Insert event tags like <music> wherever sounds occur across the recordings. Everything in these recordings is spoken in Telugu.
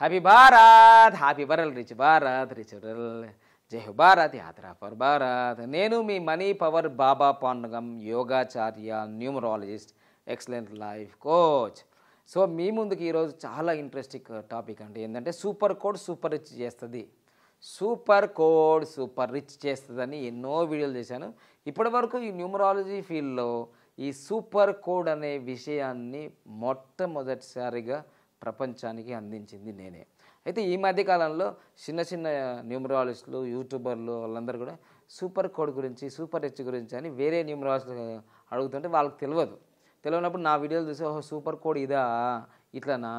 happy Bharat happy world rich Bharat rich world జై భారత్ యాత్ర ఫర్ భారత్ నేను మీ మనీ పవర్ బాబా పాండగం యోగాచార్య numerologist excellent life coach so మీ ముందుకు ఈరోజు చాలా ఇంట్రెస్టింగ్ uh, టాపిక్ అంటే ఏంటంటే సూపర్ కోడ్ సూపర్ రిచ్ చేస్తుంది సూపర్ కోడ్ సూపర్ రిచ్ చేస్తుందని ఎన్నో వీడియోలు చేశాను ఇప్పటి వరకు ఈ న్యూమరాలజీ ఫీల్డ్లో ఈ సూపర్ కోడ్ అనే విషయాన్ని మొట్టమొదటిసారిగా ప్రపంచానికి అందించింది నేనే అయితే ఈ మధ్యకాలంలో చిన్న చిన్న న్యూమరాలజిస్టులు యూట్యూబర్లు వాళ్ళందరూ కూడా సూపర్ కోడ్ గురించి సూపర్ హెచ్ గురించి అని వేరే న్యూమరాలజిస్ట్ అడుగుతుంటే వాళ్ళకి తెలియదు తెలియనప్పుడు నా వీడియోలు చూసి ఓహో సూపర్ కోడ్ ఇదా ఇట్లానా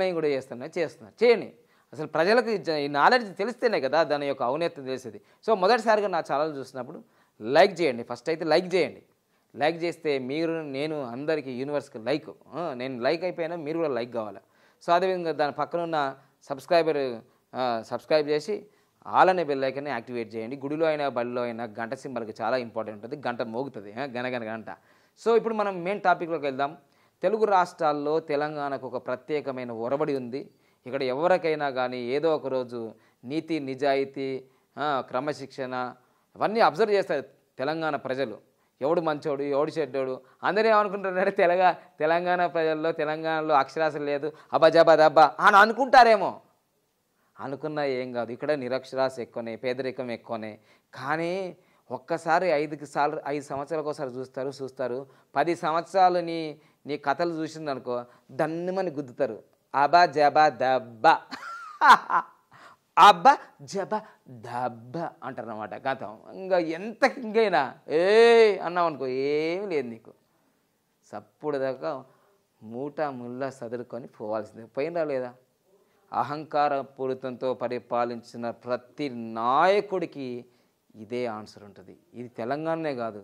మేము కూడా చేస్తాను చేస్తున్నా చేయండి అసలు ప్రజలకు ఈ నాలెడ్జ్ తెలిస్తేనే కదా దాని యొక్క ఔన్నత్యం తెలిసేది సో మొదటిసారిగా నా ఛానల్ చూసినప్పుడు లైక్ చేయండి ఫస్ట్ అయితే లైక్ చేయండి లైక్ చేస్తే మీరు నేను అందరికీ యూనివర్స్కి లైక్ నేను లైక్ అయిపోయినా మీరు కూడా లైక్ కావాలి సో అదేవిధంగా దాని పక్కనున్న సబ్స్క్రైబర్ సబ్స్క్రైబ్ చేసి ఆల్ అనే బెల్ యాక్టివేట్ చేయండి గుడిలో అయినా బడిలో అయినా గంట సింబల్కి చాలా ఇంపార్టెంట్ ఉంటుంది గంట మోగుతుంది గనగన గంట సో ఇప్పుడు మనం మెయిన్ టాపిక్లోకి వెళ్దాం తెలుగు రాష్ట్రాల్లో తెలంగాణకు ఒక ప్రత్యేకమైన ఒరబడి ఉంది ఇక్కడ ఎవరికైనా కానీ ఏదో ఒక రోజు నీతి నిజాయితీ క్రమశిక్షణ ఇవన్నీ అబ్జర్వ్ చేస్తారు తెలంగాణ ప్రజలు ఎవడు మంచోడు ఎవడు చెడ్డోడు అందరూ ఏమనుకుంటున్నారంటే తెలంగాణ తెలంగాణ ప్రజల్లో తెలంగాణలో అక్షరాస్యత లేదు అబ్బా జబా దబ్బా అని అనుకుంటారేమో అనుకున్నా ఏం కాదు ఇక్కడ నిరక్షరాస ఎక్కువనే పేదరికం ఎక్కువనే కానీ ఒక్కసారి ఐదుకి సార్లు ఐదు సంవత్సరాలకు ఒకసారి చూస్తారు చూస్తారు పది సంవత్సరాలు నీ నీ కథలు చూసిందనుకో దన్నుమని గుద్దుతారు అబా జబా దబ్బా <laughs> అబ్బ జబ దబ్బ అంటారనమాట గతం ఇంకా ఎంత ఇంకైనా ఏ అన్నావు అనుకో ఏమి లేదు నీకు సప్పుడు దాకా మూట ముళ్ళ సదురుకొని పోవాల్సిందే పోయిందా లేదా అహంకార పూరితంతో పరిపాలించిన ప్రతి నాయకుడికి ఇదే ఆన్సర్ ఉంటుంది ఇది తెలంగాణనే కాదు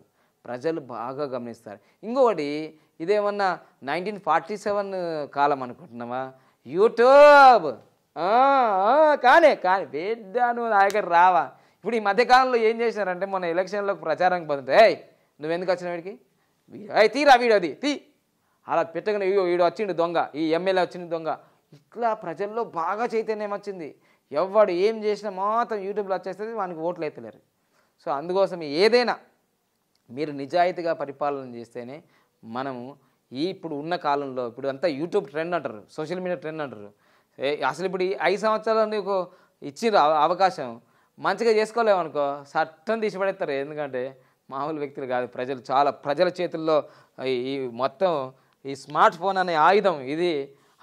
ప్రజలు బాగా గమనిస్తారు ఇంకొకటి ఇదేమన్నా నైన్టీన్ ఫార్టీ సెవెన్ కాలం అనుకుంటున్నామా యూట్యూబ్ కానే కానీ వేద్దాను నువ్వు దగ్గర రావా ఇప్పుడు ఈ మధ్యకాలంలో ఏం చేసినారంటే మొన్న ఎలక్షన్లో ప్రచారం పొందుతాయి ఏయ్ నువ్వెందుకు వచ్చిన వీడికి అయ్యి తీరా అది తీ అలా పెట్టగానే ఇగో వీడు వచ్చిండు దొంగ ఈ ఎమ్మెల్యే వచ్చిండు దొంగ ఇట్లా ప్రజల్లో బాగా చైతన్యం వచ్చింది ఎవడు ఏం చేసినా మాత్రం యూట్యూబ్లో వచ్చేస్తుంది వానికి ఓట్లు లేరు సో అందుకోసం ఏదైనా మీరు నిజాయితీగా పరిపాలన చేస్తేనే మనము ఈ ఇప్పుడు ఉన్న కాలంలో ఇప్పుడు అంతా యూట్యూబ్ ట్రెండ్ అంటారు సోషల్ మీడియా ట్రెండ్ అంటారు అసలు ఇప్పుడు ఈ ఐదు సంవత్సరాలు నీకు ఇచ్చిన అవకాశం మంచిగా చేసుకోలేమనుకో సట్టం తీసి పడేస్తారు ఎందుకంటే మామూలు వ్యక్తులు కాదు ప్రజలు చాలా ప్రజల చేతుల్లో ఈ మొత్తం ఈ స్మార్ట్ ఫోన్ అనే ఆయుధం ఇది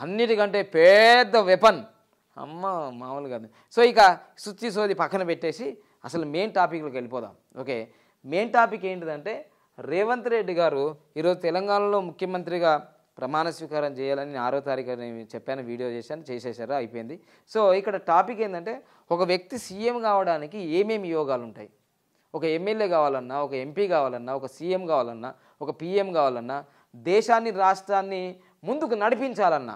అన్నిటికంటే పెద్ద వెపన్ అమ్మ మామూలు కాదు సో ఇక శుచి సోది పక్కన పెట్టేసి అసలు మెయిన్ టాపిక్లోకి వెళ్ళిపోదాం ఓకే మెయిన్ టాపిక్ ఏంటిదంటే రేవంత్ రెడ్డి గారు ఈరోజు తెలంగాణలో ముఖ్యమంత్రిగా ప్రమాణ స్వీకారం చేయాలని ఆరో తారీఖు నేను చెప్పాను వీడియో చేశాను చేసేసారు అయిపోయింది సో ఇక్కడ టాపిక్ ఏంటంటే ఒక వ్యక్తి సీఎం కావడానికి ఏమేమి యోగాలు ఉంటాయి ఒక ఎమ్మెల్యే కావాలన్నా ఒక ఎంపీ కావాలన్నా ఒక సీఎం కావాలన్నా ఒక పీఎం కావాలన్నా దేశాన్ని రాష్ట్రాన్ని ముందుకు నడిపించాలన్నా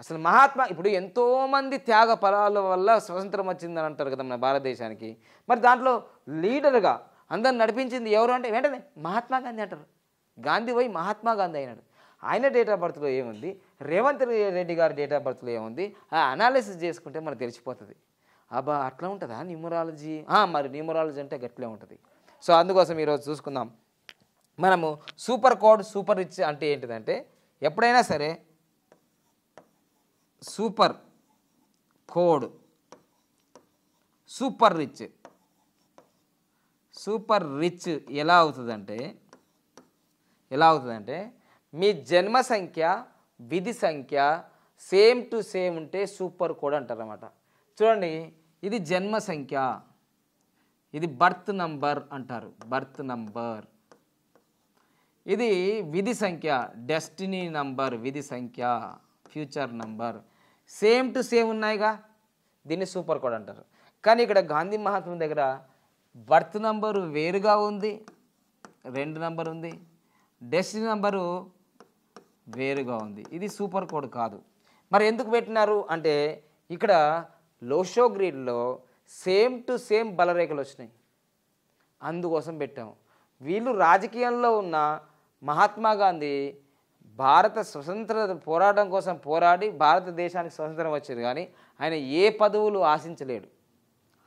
అసలు మహాత్మా ఇప్పుడు ఎంతోమంది త్యాగ ఫలాల వల్ల స్వతంత్రం వచ్చిందని అంటారు కదా మన భారతదేశానికి మరి దాంట్లో లీడర్గా అందరు నడిపించింది ఎవరు అంటే వెంటనే మహాత్మా గాంధీ అంటారు గాంధీ పోయి మహాత్మా గాంధీ అయినాడు ఆయన డేట్ ఆఫ్ బర్త్లో ఏముంది రేవంత్ రెడ్డి గారి డేట్ ఆఫ్ బర్త్లో ఏముంది ఆ అనాలిసిస్ చేసుకుంటే మనకు తెలిసిపోతుంది అబ్బా అట్లా ఉంటుందా న్యూమరాలజీ మరి న్యూమరాలజీ అంటే గట్లే ఉంటుంది సో అందుకోసం ఈరోజు చూసుకుందాం మనము సూపర్ కోడ్ సూపర్ రిచ్ అంటే ఏంటిదంటే ఎప్పుడైనా సరే super code super rich super rich ఎలా అవుతుందంటే ఎలా అవుతుందంటే మీ జన్మ సంఖ్య విధి సంఖ్య సేమ్ టు సేమ్ ఉంటే సూపర్ కోడ్ అంటారు అనమాట చూడండి ఇది జన్మ సంఖ్య ఇది బర్త్ నంబర్ అంటారు బర్త్ నంబర్ ఇది విధి సంఖ్య డెస్టినీ నంబర్ విధి సంఖ్య future number same to same ఉన్నాయిగా దీన్ని సూపర్ కోడ్ అంటారు కానీ ఇక్కడ గాంధీ మహాత్మ దగ్గర బర్త్ నంబరు వేరుగా ఉంది రెండు నంబర్ ఉంది డెస్టినీ నంబరు వేరుగా ఉంది ఇది సూపర్ కోడ్ కాదు మరి ఎందుకు పెట్టినారు అంటే ఇక్కడ లోషో గ్రీడ్లో సేమ్ టు సేమ్ బలరేఖలు వచ్చినాయి అందుకోసం పెట్టాము వీళ్ళు రాజకీయంలో ఉన్న మహాత్మా గాంధీ భారత స్వతంత్ర పోరాటం కోసం పోరాడి భారతదేశానికి స్వతంత్రం వచ్చేది కానీ ఆయన ఏ పదవులు ఆశించలేడు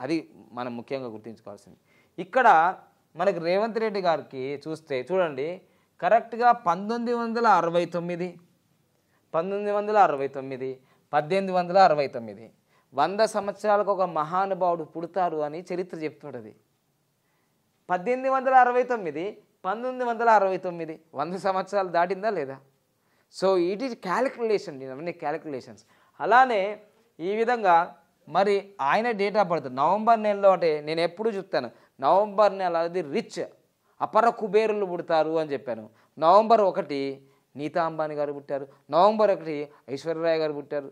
అది మనం ముఖ్యంగా గుర్తించుకోవాల్సింది ఇక్కడ మనకు రేవంత్ రెడ్డి గారికి చూస్తే చూడండి కరెక్ట్గా పంతొమ్మిది వందల అరవై తొమ్మిది పంతొమ్మిది వందల అరవై తొమ్మిది పద్దెనిమిది వందల అరవై తొమ్మిది వంద సంవత్సరాలకు ఒక మహానుభావుడు పుడతారు అని చరిత్ర అది పద్దెనిమిది వందల అరవై తొమ్మిది పంతొమ్మిది వందల అరవై తొమ్మిది వంద సంవత్సరాలు దాటిందా లేదా సో ఇట్ ఈజ్ క్యాలిక్యులేషన్ అన్ని క్యాలిక్యులేషన్స్ అలానే ఈ విధంగా మరి ఆయన డేట్ ఆఫ్ బర్త్ నవంబర్ నెలలో అంటే నేను ఎప్పుడూ చెప్తాను నవంబర్ నెల అది రిచ్ అపర కుబేరులు పుడతారు అని చెప్పాను నవంబర్ ఒకటి నీతా అంబానీ గారు పుట్టారు నవంబర్ ఒకటి ఐశ్వర్యరాయ్ గారు పుట్టారు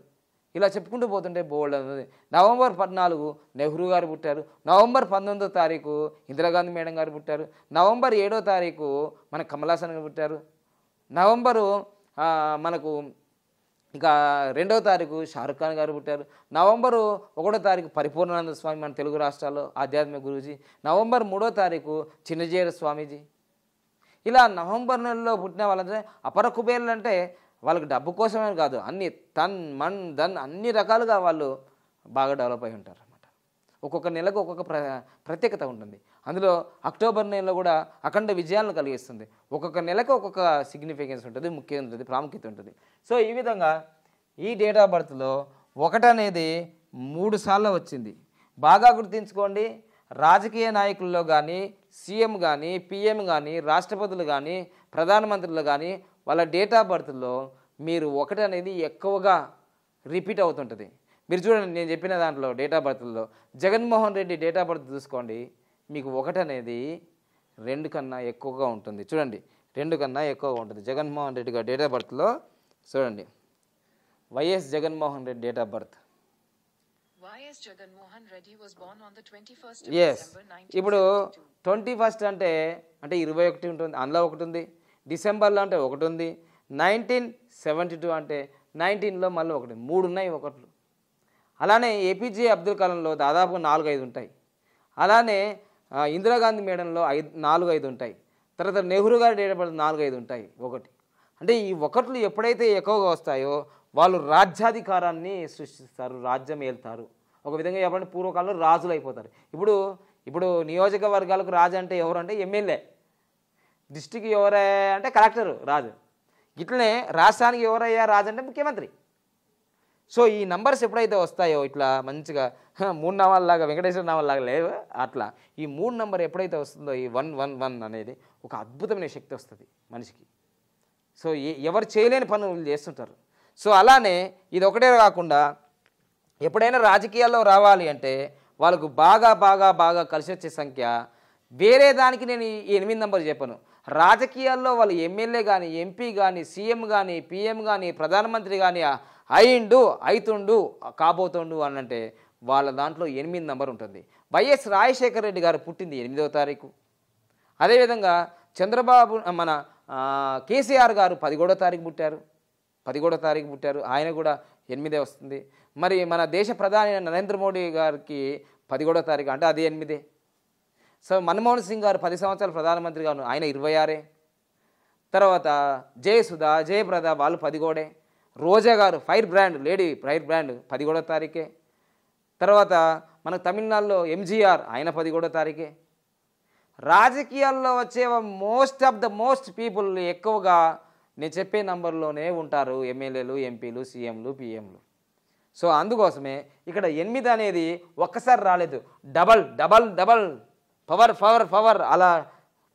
ఇలా చెప్పుకుంటూ పోతుంటే బోల్డ్ అన్నది నవంబర్ పద్నాలుగు నెహ్రూ గారు పుట్టారు నవంబర్ పంతొమ్మిదో తారీఖు ఇందిరాగాంధీ మేడం గారు పుట్టారు నవంబర్ ఏడో తారీఖు మన కమలాసన్ గారు పుట్టారు నవంబరు మనకు ఇక రెండవ తారీఖు షారుఖ్ ఖాన్ గారు పుట్టారు నవంబరు ఒకటో తారీఖు పరిపూర్ణానంద స్వామి మన తెలుగు రాష్ట్రాల్లో ఆధ్యాత్మిక గురూజీ నవంబర్ మూడో తారీఖు చిన్నజీర స్వామీజీ ఇలా నవంబర్ నెలలో పుట్టిన వాళ్ళంటే అపర కుబేరులు అంటే వాళ్ళకి డబ్బు కోసమే కాదు అన్ని తన్ మన్ ధన్ అన్ని రకాలుగా వాళ్ళు బాగా డెవలప్ అయి ఉంటారు ఒక్కొక్క నెలకు ఒక్కొక్క ప్ర ప్రత్యేకత ఉంటుంది అందులో అక్టోబర్ నెలలో కూడా అఖండ విజయాలను కలిగిస్తుంది ఒక్కొక్క నెలకు ఒక్కొక్క సిగ్నిఫికెన్స్ ఉంటుంది ముఖ్యం ఉంటుంది ప్రాముఖ్యత ఉంటుంది సో ఈ విధంగా ఈ డేట్ ఆఫ్ బర్త్లో ఒకటనేది మూడు సార్లు వచ్చింది బాగా గుర్తుంచుకోండి రాజకీయ నాయకుల్లో కానీ సీఎం కానీ పిఎం కానీ రాష్ట్రపతులు కానీ ప్రధానమంత్రులు కానీ వాళ్ళ డేట్ ఆఫ్ బర్త్లో మీరు ఒకటనేది ఎక్కువగా రిపీట్ అవుతుంటుంది మీరు చూడండి నేను చెప్పిన దాంట్లో డేట్ ఆఫ్ బర్త్లో Jaganmohan Reddy date of birth చూసుకోండి మీకు ఒకటి అనేది రెండు కన్నా ఎక్కువగా ఉంటుంది చూడండి రెండు కన్నా ఎక్కువగా ఉంటుంది జగన్మోహన్ రెడ్డి గారు డేట్ ఆఫ్ బర్త్లో చూడండి YS Jaganmohan Reddy date of birth yes ఇప్పుడు ట్వంటీ ఫస్ట్ అంటే అంటే ఇరవై ఒకటి ఉంటుంది అందులో ఒకటి ఉంది డిసెంబర్లో అంటే ఒకటి ఉంది నైన్టీన్ సెవెంటీ టూ అంటే నైన్టీన్లో మళ్ళీ ఒకటి మూడు ఉన్నాయి ఒకట్లు అలానే ఏపీజే అబ్దుల్ కలాంలో దాదాపు నాలుగు ఐదు ఉంటాయి అలానే ఇందిరాగాంధీ మేడంలో ఐదు నాలుగు ఐదు ఉంటాయి తర్వాత నెహ్రూ గారి డేటబడి నాలుగు ఐదు ఉంటాయి ఒకటి అంటే ఈ ఒకట్లు ఎప్పుడైతే ఎక్కువగా వస్తాయో వాళ్ళు రాజ్యాధికారాన్ని సృష్టిస్తారు రాజ్యం ఏళ్తారు ఒక విధంగా చెప్పండి పూర్వకాలంలో రాజులు అయిపోతారు ఇప్పుడు ఇప్పుడు నియోజకవర్గాలకు రాజు అంటే ఎవరు అంటే ఎమ్మెల్యే డిస్టిక్ ఎవరే అంటే కలెక్టరు రాజు ఇట్లనే రాష్ట్రానికి ఎవరయ్యా రాజు అంటే ముఖ్యమంత్రి సో ఈ నంబర్స్ ఎప్పుడైతే వస్తాయో ఇట్లా మంచిగా మూడు నామాలలాగా వెంకటేశ్వర నామాలలాగా లేవు అట్లా ఈ మూడు నంబర్ ఎప్పుడైతే వస్తుందో ఈ వన్ వన్ వన్ అనేది ఒక అద్భుతమైన శక్తి వస్తుంది మనిషికి సో ఎవరు చేయలేని పనులు చేస్తుంటారు సో అలానే ఇది ఒకటే కాకుండా ఎప్పుడైనా రాజకీయాల్లో రావాలి అంటే వాళ్ళకు బాగా బాగా బాగా కలిసి వచ్చే సంఖ్య వేరే దానికి నేను ఎనిమిది నెంబర్ చెప్పను రాజకీయాల్లో వాళ్ళు ఎమ్మెల్యే కానీ ఎంపీ కానీ సీఎం కానీ పీఎం కానీ ప్రధానమంత్రి కానీ అయిండు అవుతుండు కాబోతుండు అనంటే వాళ్ళ దాంట్లో ఎనిమిది నంబర్ ఉంటుంది వైఎస్ రాజశేఖర రెడ్డి గారు పుట్టింది ఎనిమిదవ తారీఖు అదేవిధంగా చంద్రబాబు మన కేసీఆర్ గారు పదిహేడో తారీఖు పుట్టారు పదిహేడో తారీఖు పుట్టారు ఆయన కూడా ఎనిమిదే వస్తుంది మరి మన దేశ ప్రధాని నరేంద్ర మోడీ గారికి పదిహేడో తారీఖు అంటే అది ఎనిమిదే సో మన్మోహన్ సింగ్ గారు పది సంవత్సరాలు ప్రధానమంత్రిగా ఆయన ఇరవై ఆరే తర్వాత జయసుధ జయప్రద వాళ్ళు పదిగోడే రోజా గారు firebrand lady firebrand పదిహేడో తారీఖే తర్వాత మనకు తమిళనాడులో ఎంజీఆర్ ఆయన పదిహేడో తారీఖే రాజకీయాల్లో వచ్చే most of the most people ఎక్కువగా నేను చెప్పే నంబర్లోనే ఉంటారు ఎమ్మెల్యేలు ఎంపీలు సీఎంలు పిఎంలు సో అందుకోసమే ఇక్కడ ఎనిమిది అనేది ఒక్కసారి రాలేదు double double double power power power అలా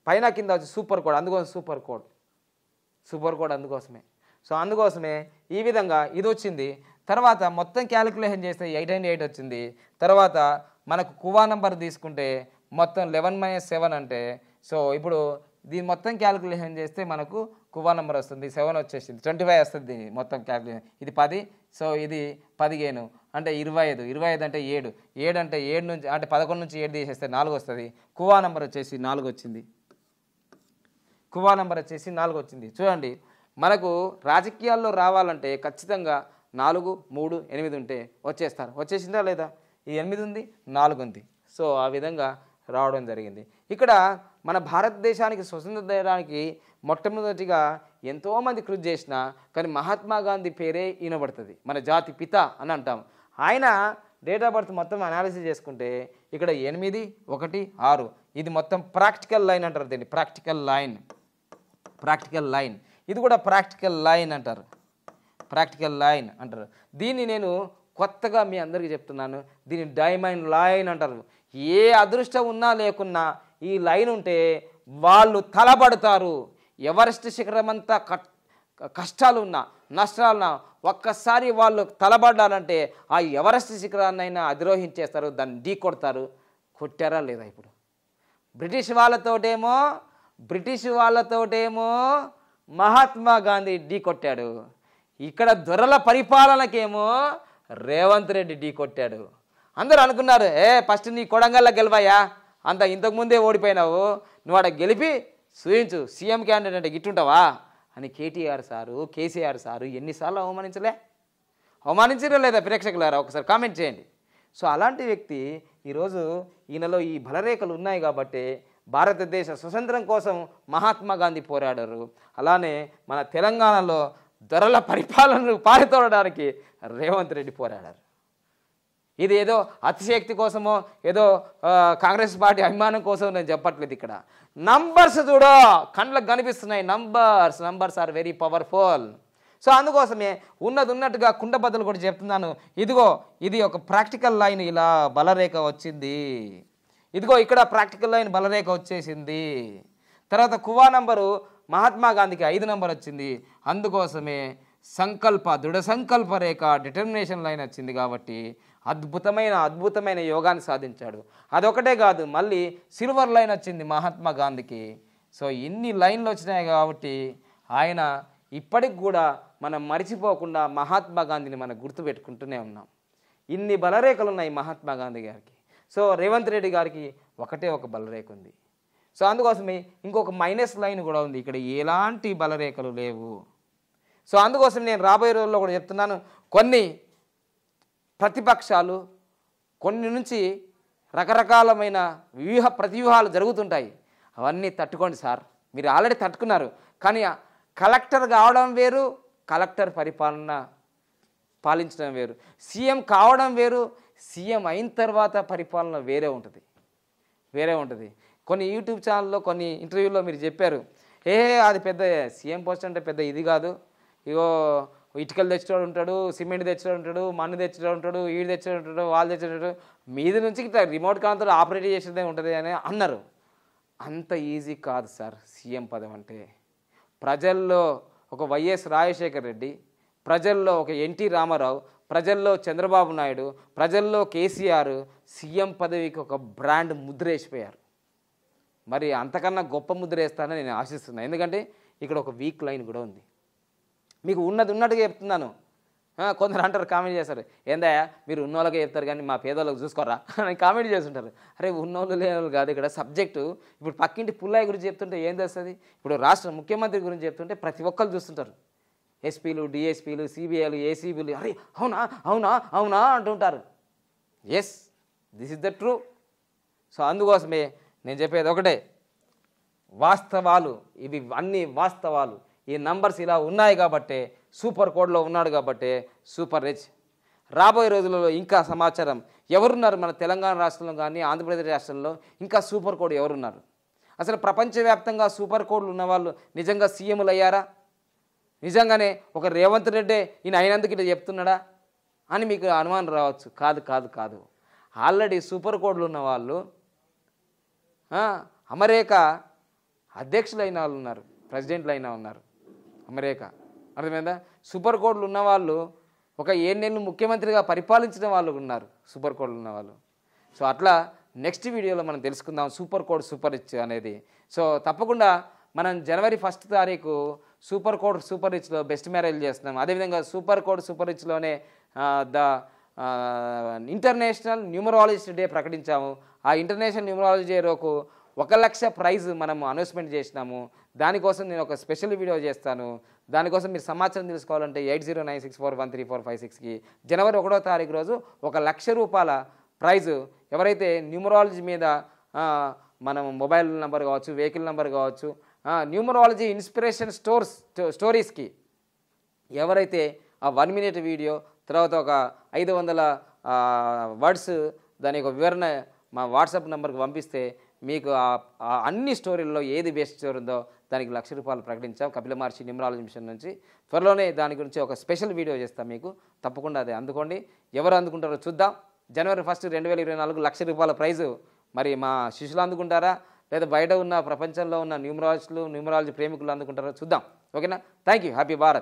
పైన కింద వచ్చి సూపర్ కోడ్ అందుకోసం సూపర్ కోడ్ సూపర్ కోడ్ అందుకోసమే సో అందుకోసమే ఈ విధంగా ఇది వచ్చింది తర్వాత మొత్తం క్యాలిక్యులేషన్ చేస్తే ఎయిట్ అండ్ ఎయిట్ వచ్చింది తర్వాత మనకు కువా నెంబర్ తీసుకుంటే మొత్తం లెవెన్ మైనస్ సెవెన్ అంటే సో ఇప్పుడు దీని మొత్తం క్యాలిక్యులేషన్ చేస్తే మనకు కువా నెంబర్ వస్తుంది సెవెన్ వచ్చేసింది ట్వంటీ ఫైవ్ వస్తుంది దీని మొత్తం క్యాలిక్యులేషన్ ఇది పది సో ఇది పదిహేను అంటే ఇరవై ఐదు ఇరవై ఐదు అంటే ఏడు ఏడు అంటే ఏడు నుంచి అంటే పదకొండు నుంచి ఏడు తీసేస్తే నాలుగు వస్తుంది కువా నెంబర్ వచ్చేసి నాలుగు వచ్చింది కువా నెంబర్ వచ్చేసి నాలుగు వచ్చింది చూడండి మనకు రాజకీయాల్లో రావాలంటే ఖచ్చితంగా నాలుగు మూడు ఎనిమిది ఉంటే వచ్చేస్తారు వచ్చేసిందా లేదా ఈ ఎనిమిది ఉంది నాలుగు ఉంది సో ఆ విధంగా రావడం జరిగింది ఇక్కడ మన భారతదేశానికి స్వతంత్ర దేయడానికి మొట్టమొదటిగా ఎంతోమంది కృషి చేసినా కానీ మహాత్మా గాంధీ పేరే ఈనబడుతుంది మన జాతి పిత అని అంటాం ఆయన డేట్ ఆఫ్ బర్త్ మొత్తం అనాలిసిస్ చేసుకుంటే ఇక్కడ ఎనిమిది ఒకటి ఆరు ఇది మొత్తం ప్రాక్టికల్ లైన్ అంటారు దీన్ని ప్రాక్టికల్ లైన్ ప్రాక్టికల్ లైన్ ఇది కూడా ప్రాక్టికల్ లైన్ అంటారు ప్రాక్టికల్ లైన్ అంటారు దీన్ని నేను కొత్తగా మీ అందరికీ చెప్తున్నాను దీన్ని డైమండ్ లైన్ అంటారు ఏ అదృష్టం ఉన్నా లేకున్నా ఈ లైన్ ఉంటే వాళ్ళు తలబడతారు ఎవరెస్ట్ శిఖరం అంతా కట్ కష్టాలు ఉన్నా నష్టాలున్నా ఒక్కసారి వాళ్ళు తలబడాలంటే ఆ ఎవరెస్ట్ శిఖరాన్నైనా అధిరోహించేస్తారు దాన్ని ఢీ కొడతారు కొట్టారా లేదా ఇప్పుడు బ్రిటిష్ వాళ్ళతోటేమో బ్రిటిష్ వాళ్ళతోటేమో మహాత్మా గాంధీ ఢీ కొట్టాడు ఇక్కడ దొరల పరిపాలనకేమో రేవంత్ రెడ్డి ఢీ కొట్టాడు అందరూ అనుకున్నారు ఏ ఫస్ట్ నీ కొడంగల్లో గెలవాయా అంత ఇంతకుముందే ఓడిపోయినావు నువ్వు ఆడ గెలిపి చూయించు సీఎం క్యాండిడేట్ అంటే గిట్టుంటావా అని కేటీఆర్ సారు కేసీఆర్ సారు ఎన్నిసార్లు అవమానించలే అవమానించడం లేదా ప్రేక్షకులారా ఒకసారి కామెంట్ చేయండి సో అలాంటి వ్యక్తి ఈరోజు ఈయనలో ఈ బలరేఖలు ఉన్నాయి కాబట్టి భారతదేశ స్వతంత్రం కోసం మహాత్మా గాంధీ పోరాడారు అలానే మన తెలంగాణలో ధరల పరిపాలనను పారితోడడానికి రేవంత్ రెడ్డి పోరాడారు ఇది ఏదో అతిశక్తి కోసమో ఏదో కాంగ్రెస్ పార్టీ అభిమానం కోసమో నేను చెప్పట్లేదు ఇక్కడ నంబర్స్ చూడో కండ్లకు కనిపిస్తున్నాయి numbers numbers are very powerful so అందుకోసమే ఉన్నది ఉన్నట్టుగా కుండ బద్దలు కూడా చెప్తున్నాను ఇదిగో ఇది ఒక ప్రాక్టికల్ లైన్ ఇలా బలరేఖ వచ్చింది ఇదిగో ఇక్కడ ప్రాక్టికల్ లైన్ బలరేఖ వచ్చేసింది తర్వాత కువా నంబరు మహాత్మా గాంధీకి ఐదు నంబర్ వచ్చింది అందుకోసమే సంకల్ప దృఢ సంకల్ప రేఖ డిటర్మినేషన్ లైన్ వచ్చింది కాబట్టి అద్భుతమైన అద్భుతమైన యోగాన్ని సాధించాడు అదొకటే కాదు మళ్ళీ సిల్వర్ లైన్ వచ్చింది మహాత్మా గాంధీకి సో ఇన్ని లైన్లు వచ్చినాయి కాబట్టి ఆయన ఇప్పటికి కూడా మనం మరిచిపోకుండా మహాత్మా గాంధీని మనం గుర్తుపెట్టుకుంటూనే ఉన్నాం ఇన్ని బలరేఖలు ఉన్నాయి మహాత్మా గాంధీ గారికి సో రేవంత్ రెడ్డి గారికి ఒకటే ఒక బలరేఖ ఉంది సో అందుకోసమే ఇంకొక మైనస్ లైన్ కూడా ఉంది ఇక్కడ ఎలాంటి బలరేఖలు లేవు సో అందుకోసం నేను రాబోయే రోజుల్లో కూడా చెప్తున్నాను కొన్ని ప్రతిపక్షాలు కొన్ని నుంచి రకరకాలమైన వ్యూహ ప్రతివ్యూహాలు జరుగుతుంటాయి అవన్నీ తట్టుకోండి సార్ మీరు ఆల్రెడీ తట్టుకున్నారు కానీ కలెక్టర్ కావడం వేరు కలెక్టర్ పరిపాలన పాలించడం వేరు సీఎం కావడం వేరు సీఎం అయిన తర్వాత పరిపాలన వేరే ఉంటుంది వేరే ఉంటుంది కొన్ని యూట్యూబ్ ఛానల్లో కొన్ని ఇంటర్వ్యూలో మీరు చెప్పారు ఏ అది పెద్ద సీఎం పోస్ట్ అంటే పెద్ద ఇది కాదు ఇగో ఇటుకలు తెచ్చేవాడు ఉంటాడు సిమెంట్ తెచ్చేవాడు ఉంటాడు మన్ను తెచ్చేవాడు ఉంటాడు వీడు తెచ్చేవాడు ఉంటాడు వాళ్ళు తెచ్చేవాడు మీద నుంచి రిమోట్ కాంతో ఆపరేట్ చేసేదే ఉంటుంది అని అన్నారు అంత ఈజీ కాదు సార్ సీఎం పదం అంటే ప్రజల్లో ఒక వైఎస్ రాజశేఖర్ రెడ్డి ప్రజల్లో ఒక ఎన్టీ రామారావు ప్రజల్లో చంద్రబాబు నాయుడు ప్రజల్లో కేసీఆర్ సీఎం పదవికి ఒక బ్రాండ్ ముద్రేసిపోయారు మరి అంతకన్నా గొప్ప ముద్ర వేస్తానని నేను ఆశిస్తున్నాను ఎందుకంటే ఇక్కడ ఒక వీక్ లైన్ కూడా ఉంది మీకు ఉన్నది ఉన్నట్టుగా చెప్తున్నాను కొందరు అంటారు కామెంట్ చేస్తారు ఏందా మీరు ఉన్నోళ్ళకే చెప్తారు కానీ మా పేదోళ్ళకి చూసుకోరా అని కామెంట్ చేస్తుంటారు అరే ఉన్నోళ్ళు లేని కాదు ఇక్కడ సబ్జెక్టు ఇప్పుడు పక్కింటి పుల్లాయి గురించి చెప్తుంటే ఏం తెస్తుంది ఇప్పుడు రాష్ట్ర ముఖ్యమంత్రి గురించి చెప్తుంటే ప్రతి ఒక్కరు చూస్తుంటారు ఎస్పీలు డిఎస్పీలు సిబిఐలు ఏసీబీలు అరే అవునా అవునా అవునా అంటుంటారు yes this is the true so అందుకోసమే నేను చెప్పేది ఒకటే వాస్తవాలు ఇవి అన్ని వాస్తవాలు ఈ నంబర్స్ ఇలా ఉన్నాయి కాబట్టే సూపర్ కోడ్లో ఉన్నాడు కాబట్టే సూపర్ రిచ్ రాబోయే రోజులలో ఇంకా సమాచారం ఎవరున్నారు మన తెలంగాణ రాష్ట్రంలో కానీ ఆంధ్రప్రదేశ్ రాష్ట్రంలో ఇంకా సూపర్ కోడ్ ఎవరున్నారు అసలు ప్రపంచవ్యాప్తంగా సూపర్ కోడ్లు ఉన్నవాళ్ళు నిజంగా సీఎంలు అయ్యారా నిజంగానే ఒక రేవంత్ రెడ్డే ఈయన అయినందుకు ఇట్లా చెప్తున్నాడా అని మీకు అనుమానం రావచ్చు కాదు కాదు కాదు ఆల్రెడీ సూపర్ కోడ్లు ఉన్న వాళ్ళు అమరేక అధ్యక్షులు అయిన వాళ్ళు ఉన్నారు ప్రెసిడెంట్లు అయినా ఉన్నారు అమరేక అర్థమైందా సూపర్ కోడ్లు ఉన్నవాళ్ళు ఒక ఏడేళ్ళు ముఖ్యమంత్రిగా పరిపాలించిన వాళ్ళు ఉన్నారు సూపర్ కోడ్లు ఉన్నవాళ్ళు సో అట్లా నెక్స్ట్ వీడియోలో మనం తెలుసుకుందాం సూపర్ కోడ్ సూపర్ రిచ్ అనేది సో తప్పకుండా మనం జనవరి ఫస్ట్ తారీఖు సూపర్ కోడ్ సూపర్ రిచ్లో బెస్ట్ మ్యారేజ్ చేస్తున్నాం అదేవిధంగా సూపర్ కోడ్ సూపర్ రిచ్లోనే ద ఇంటర్నేషనల్ న్యూమరాలజిస్ట్ డే ప్రకటించాము ఆ ఇంటర్నేషనల్ న్యూమరాలజీ డేకు ఒక లక్ష ప్రైజ్ మనం అనౌన్స్మెంట్ చేసినాము దానికోసం నేను ఒక స్పెషల్ వీడియో చేస్తాను దానికోసం మీరు సమాచారం తెలుసుకోవాలంటే eight zero nine six four one three four five సిక్స్కి జనవరి ఒకటో తారీఖు రోజు ఒక లక్ష రూపాయల ప్రైజ్ ఎవరైతే న్యూమరాలజీ మీద మనం మొబైల్ నెంబర్ కావచ్చు వెహికల్ నెంబర్ కావచ్చు న్యూమరాలజీ ఇన్స్పిరేషన్ స్టోర్స్ స్టోరీస్కి ఎవరైతే ఆ వన్ మినిట్ వీడియో తర్వాత ఒక ఐదు వందల వర్డ్స్ దాని యొక్క వివరణ మా వాట్సాప్ నెంబర్కి పంపిస్తే మీకు అన్ని స్టోరీల్లో ఏది బెస్ట్ స్టోరీ ఉందో దానికి లక్ష రూపాయలు ప్రకటించాం కపిల మహర్షి న్యూమరాలజీ మిషన్ నుంచి త్వరలోనే దాని గురించి ఒక స్పెషల్ వీడియో చేస్తాం మీకు తప్పకుండా అది అందుకోండి ఎవరు అందుకుంటారో చూద్దాం జనవరి ఫస్ట్ రెండు వేల ఇరవై నాలుగు లక్ష రూపాయల ప్రైజు మరి మా శిష్యులు అందుకుంటారా లేదా బయట ఉన్న ప్రపంచంలో ఉన్న న్యూమరాలజిస్టులు న్యూమరాలజీ ప్రేమికులు అందుకుంటారో చూద్దాం ఓకేనా థ్యాంక్ యూ హ్యాపీ భారత్